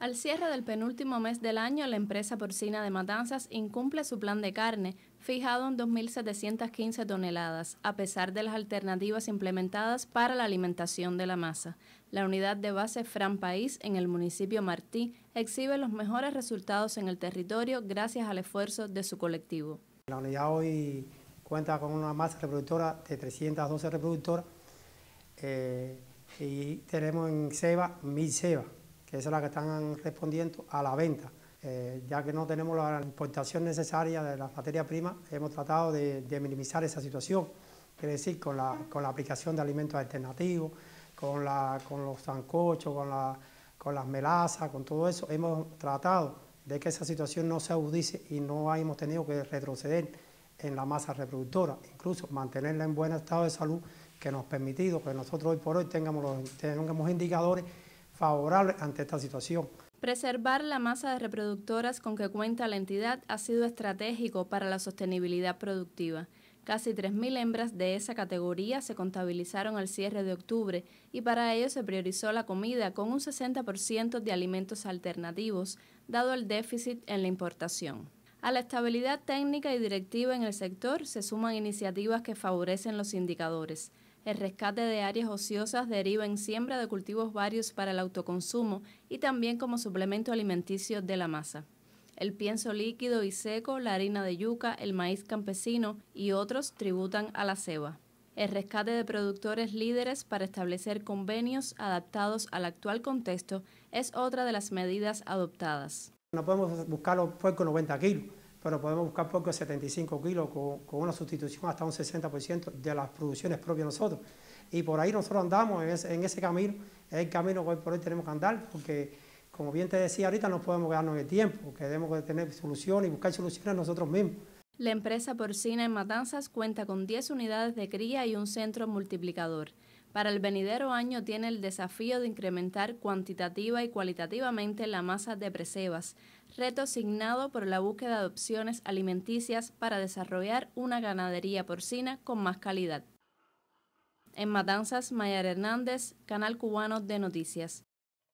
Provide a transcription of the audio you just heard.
Al cierre del penúltimo mes del año, la empresa porcina de Matanzas incumple su plan de carne, fijado en 2.715 toneladas, a pesar de las alternativas implementadas para la alimentación de la masa. La unidad de base Fran País en el municipio Martí exhibe los mejores resultados en el territorio gracias al esfuerzo de su colectivo. La unidad hoy cuenta con una masa reproductora de 312 reproductoras eh, y tenemos en ceba 1.000 cebas que es la que están respondiendo a la venta. Eh, ya que no tenemos la importación necesaria de las materias primas, hemos tratado de, minimizar esa situación, quiere decir, con la, con la aplicación de alimentos alternativos, con, la, con los zancochos, con, con las melazas, con todo eso, hemos tratado de que esa situación no se agudice y no hemos tenido que retroceder en la masa reproductora, incluso mantenerla en buen estado de salud, que nos ha permitido que nosotros hoy por hoy tengamos, los, tengamos indicadores favorable ante esta situación. Preservar la masa de reproductoras con que cuenta la entidad ha sido estratégico para la sostenibilidad productiva. Casi 3.000 hembras de esa categoría se contabilizaron al cierre de octubre y para ello se priorizó la comida con un 60% de alimentos alternativos, dado el déficit en la importación. A la estabilidad técnica y directiva en el sector se suman iniciativas que favorecen los indicadores. El rescate de áreas ociosas deriva en siembra de cultivos varios para el autoconsumo y también como suplemento alimenticio de la masa. El pienso líquido y seco, la harina de yuca, el maíz campesino y otros tributan a la ceba. El rescate de productores líderes para establecer convenios adaptados al actual contexto es otra de las medidas adoptadas. No podemos buscar los puercos 90 kilos pero podemos buscar poco 75 kilos con, una sustitución hasta un 60% de las producciones propias nosotros. Y por ahí nosotros andamos en ese, camino, es el camino que hoy por hoy tenemos que andar, porque como bien te decía ahorita, no podemos quedarnos en el tiempo, que tenemos que tener soluciones y buscar soluciones nosotros mismos. La empresa porcina en Matanzas cuenta con 10 unidades de cría y un centro multiplicador. Para el venidero año tiene el desafío de incrementar cuantitativa y cualitativamente la masa de presebas, reto asignado por la búsqueda de opciones alimenticias para desarrollar una ganadería porcina con más calidad. En Matanzas, Mayar Hernández, Canal Cubano de Noticias.